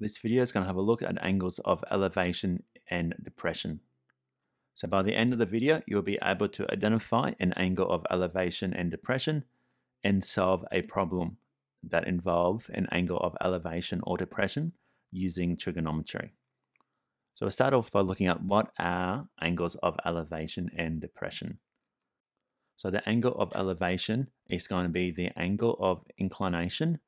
This video is going to have a look at angles of elevation and depression. So by the end of the video, you'll be able to identify an angle of elevation and depression and solve a problem that involve an angle of elevation or depression using trigonometry. So we'll start off by looking at what are angles of elevation and depression. So the angle of elevation is going to be the angle of inclination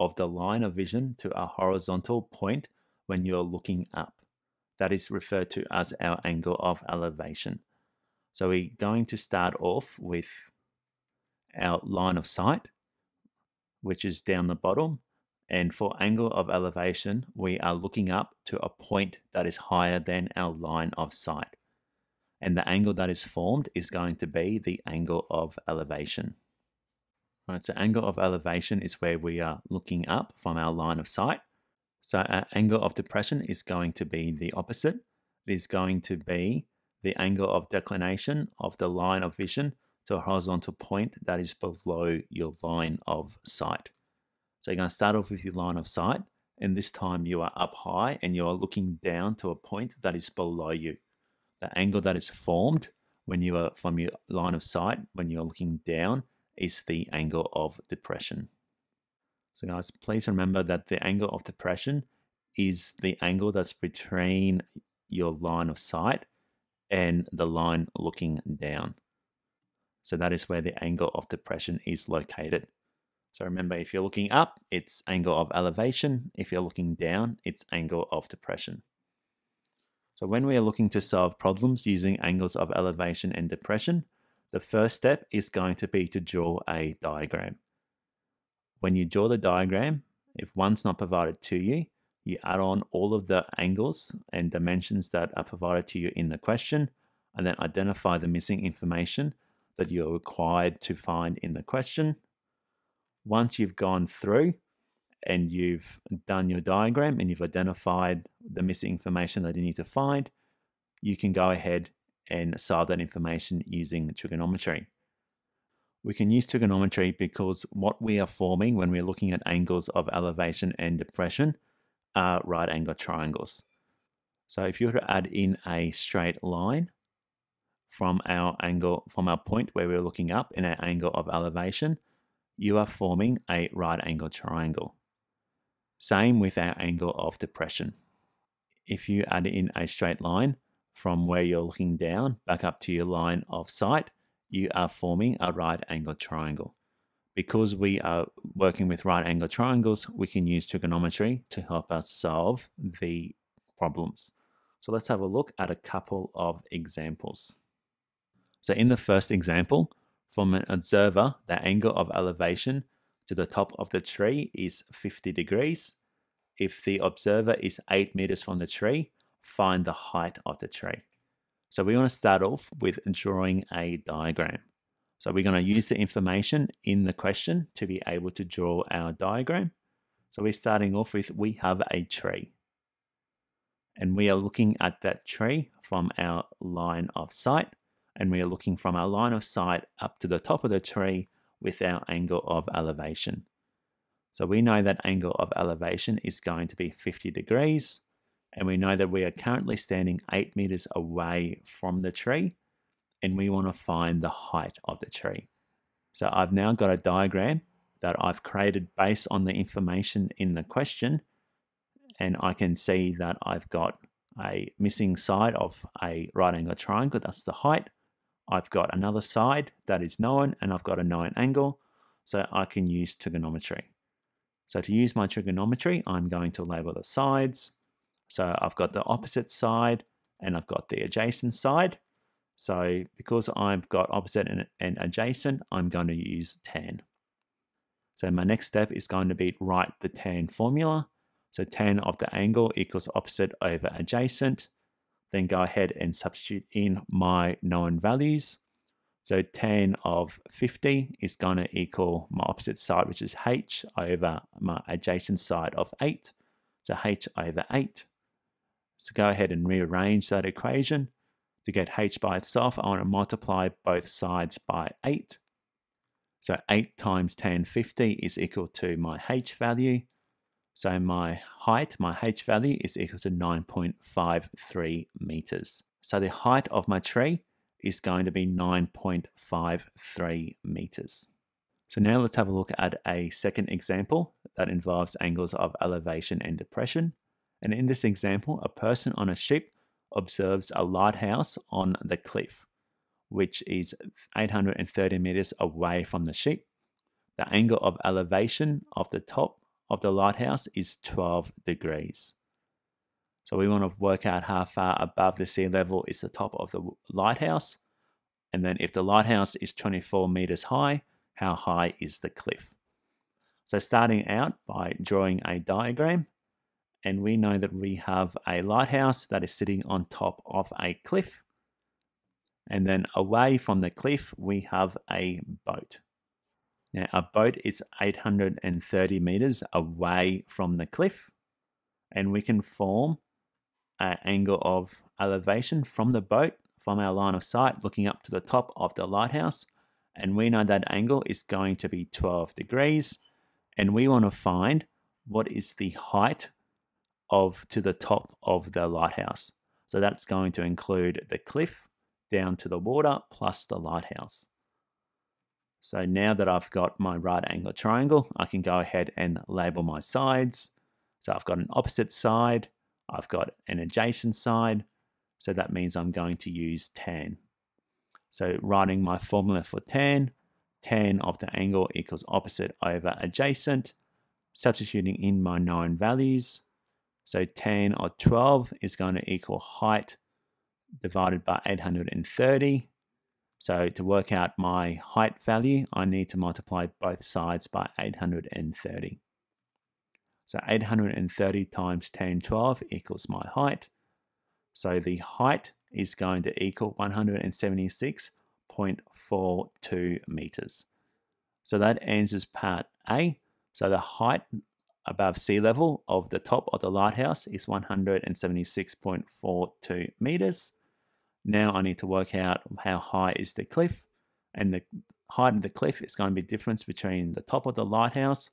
of the line of vision to a horizontal point when you are looking up. That is referred to as our angle of elevation. So we're going to start off with our line of sight, which is down the bottom. And for angle of elevation, we are looking up to a point that is higher than our line of sight. And the angle that is formed is going to be the angle of elevation. Right, so angle of elevation is where we are looking up from our line of sight. So our angle of depression is going to be the opposite. It is going to be the angle of declination of the line of vision to a horizontal point that is below your line of sight. So you're going to start off with your line of sight, and this time you are up high and you are looking down to a point that is below you. The angle that is formed when you are from your line of sight, when you're looking down, is the angle of depression. So guys, please remember that the angle of depression is the angle that's between your line of sight and the line looking down. So that is where the angle of depression is located. So remember, if you're looking up, it's angle of elevation. If you're looking down, it's angle of depression. So when we are looking to solve problems using angles of elevation and depression, the first step is going to be to draw a diagram. When you draw the diagram, if one's not provided to you, you add on all of the angles and dimensions that are provided to you in the question, and then identify the missing information that you're required to find in the question. Once you've gone through and you've done your diagram and you've identified the missing information that you need to find, you can go ahead and solve that information using trigonometry. We can use trigonometry because what we are forming when we're looking at angles of elevation and depression are right angle triangles. So if you were to add in a straight line from our angle, from our point where we're looking up in our angle of elevation, you are forming a right angle triangle. Same with our angle of depression. If you add in a straight line from where you're looking down back up to your line of sight, you are forming a right angle triangle. Because we are working with right angle triangles, we can use trigonometry to help us solve the problems. So let's have a look at a couple of examples. So in the first example, from an observer, the angle of elevation to the top of the tree is 50 degrees. If the observer is 8 meters from the tree, find the height of the tree. So we want to start off with drawing a diagram. So we're going to use the information in the question to be able to draw our diagram. So we're starting off with we have a tree. And we are looking at that tree from our line of sight. And we are looking from our line of sight up to the top of the tree with our angle of elevation. So we know that angle of elevation is going to be 50 degrees and we know that we are currently standing 8 meters away from the tree and we want to find the height of the tree. So I've now got a diagram that I've created based on the information in the question and I can see that I've got a missing side of a right angle triangle, that's the height. I've got another side that is known and I've got a known angle, so I can use trigonometry. So to use my trigonometry, I'm going to label the sides, so I've got the opposite side and I've got the adjacent side. So because I've got opposite and, adjacent, I'm going to use tan. So my next step is going to be write the tan formula. So tan of the angle equals opposite over adjacent. Then go ahead and substitute in my known values. So tan of 50 is going to equal my opposite side, which is h over my adjacent side of 8. So h over 8. So go ahead and rearrange that equation. To get h by itself, I want to multiply both sides by 8. So 8 times tan 50 is equal to my h value. So my height, my h value is equal to 9.53 meters. So the height of my tree is going to be 9.53 meters. So now let's have a look at a second example that involves angles of elevation and depression. And in this example, a person on a ship observes a lighthouse on the cliff, which is 830 meters away from the ship. The angle of elevation of the top of the lighthouse is 12 degrees. So we want to work out how far above the sea level is the top of the lighthouse. And then if the lighthouse is 24 meters high, how high is the cliff? So starting out by drawing a diagram, and we know that we have a lighthouse that is sitting on top of a cliff. And then away from the cliff, we have a boat. Now, a boat is 830 meters away from the cliff, and we can form an angle of elevation from the boat, from our line of sight, looking up to the top of the lighthouse. And we know that angle is going to be 12 degrees, and we want to find what is the height of to the top of the lighthouse. So that's going to include the cliff down to the water plus the lighthouse. So now that I've got my right angle triangle, I can go ahead and label my sides. So I've got an opposite side, I've got an adjacent side, so that means I'm going to use tan. So writing my formula for tan, tan of the angle equals opposite over adjacent, substituting in my known values, so 10 or 12 is going to equal height divided by 830. So to work out my height value, I need to multiply both sides by 830. So 830 times 10, 12 equals my height. So the height is going to equal 176.42 meters. So that answers part A. So the height above sea level of the top of the lighthouse is 176.42 meters. Now I need to work out how high is the cliff, and the height of the cliff is going to be the difference between the top of the lighthouse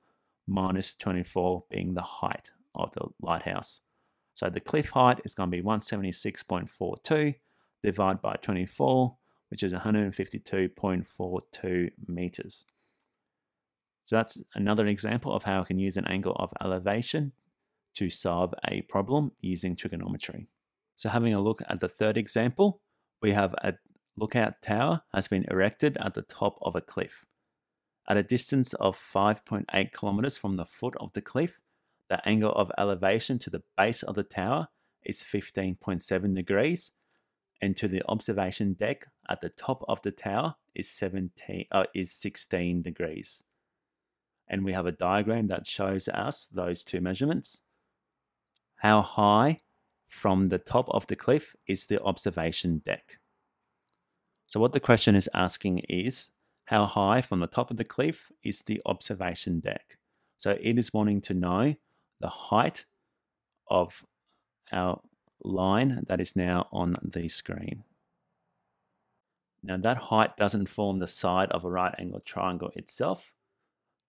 minus 24 being the height of the lighthouse. So the cliff height is going to be 176.42 divided by 24, which is 152.42 meters. So that's another example of how I can use an angle of elevation to solve a problem using trigonometry. So having a look at the third example, we have a lookout tower has been erected at the top of a cliff. At a distance of 5.8 kilometers from the foot of the cliff, the angle of elevation to the base of the tower is 15.7 degrees, and to the observation deck at the top of the tower is 17 uh, is 16 degrees and we have a diagram that shows us those two measurements. How high from the top of the cliff is the observation deck? So what the question is asking is, how high from the top of the cliff is the observation deck? So it is wanting to know the height of our line that is now on the screen. Now that height doesn't form the side of a right angled triangle itself,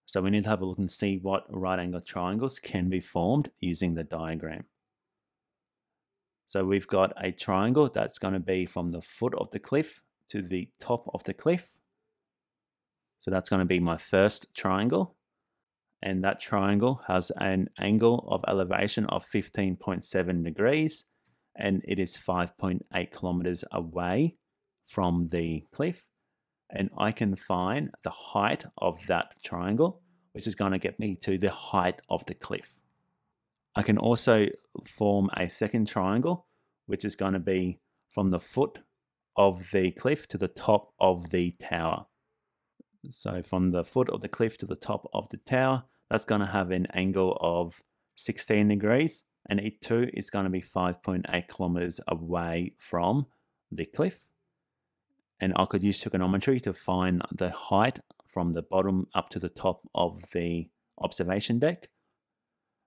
so we need to have a look and see what right angle triangles can be formed using the diagram. So we've got a triangle that's going to be from the foot of the cliff to the top of the cliff. So that's going to be my first triangle. And that triangle has an angle of elevation of 15.7 degrees and it is 5.8 kilometers away from the cliff and I can find the height of that triangle, which is going to get me to the height of the cliff. I can also form a second triangle, which is going to be from the foot of the cliff to the top of the tower. So from the foot of the cliff to the top of the tower, that's going to have an angle of 16 degrees and E2 is going to be 5.8 kilometers away from the cliff and I could use trigonometry to find the height from the bottom up to the top of the observation deck.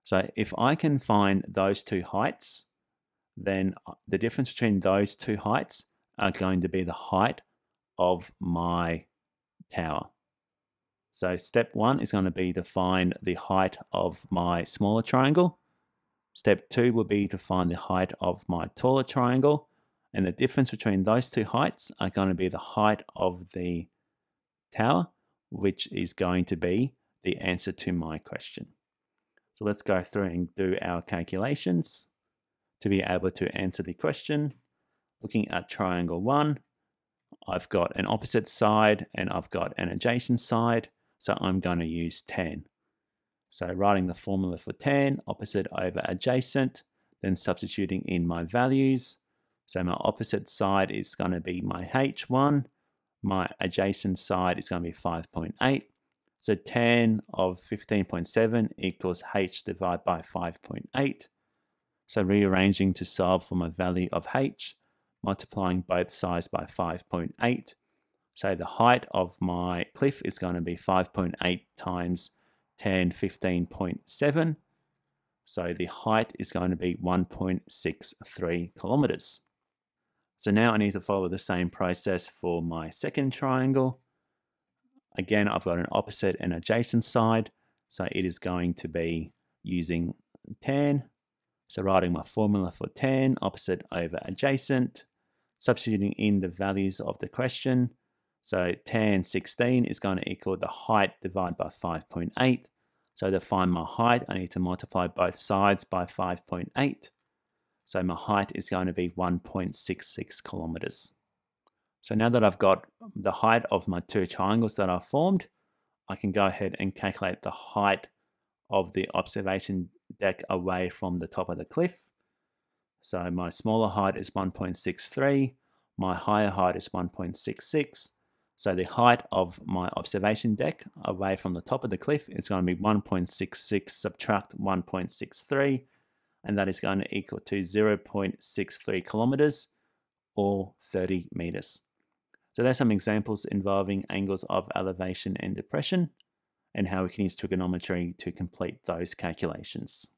So if I can find those two heights, then uh, the difference between those two heights are going to be the height of my tower. So step one is going to be to find the height of my smaller triangle. Step two will be to find the height of my taller triangle. And the difference between those two heights are going to be the height of the tower, which is going to be the answer to my question. So let's go through and do our calculations to be able to answer the question. Looking at triangle one, I've got an opposite side and I've got an adjacent side. So I'm going to use 10. So writing the formula for 10, opposite over adjacent, then substituting in my values, so my opposite side is going to be my h1. My adjacent side is going to be 5.8. So 10 of 15.7 equals h divided by 5.8. So rearranging to solve for my value of h, multiplying both sides by 5.8. So the height of my cliff is going to be 5.8 times 10, 15.7. So the height is going to be 1.63 kilometers. So now I need to follow the same process for my second triangle. Again, I've got an opposite and adjacent side, so it is going to be using tan. So writing my formula for tan, opposite over adjacent, substituting in the values of the question. So tan 16 is going to equal the height divided by 5.8. So to find my height, I need to multiply both sides by 5.8. So my height is going to be 1.66 kilometers. So now that I've got the height of my two triangles that I've formed, I can go ahead and calculate the height of the observation deck away from the top of the cliff. So my smaller height is 1.63, my higher height is 1.66. So the height of my observation deck away from the top of the cliff is going to be 1.66 subtract 1.63 and that is going to equal to 0.63 kilometers or 30 meters. So there's some examples involving angles of elevation and depression and how we can use trigonometry to complete those calculations.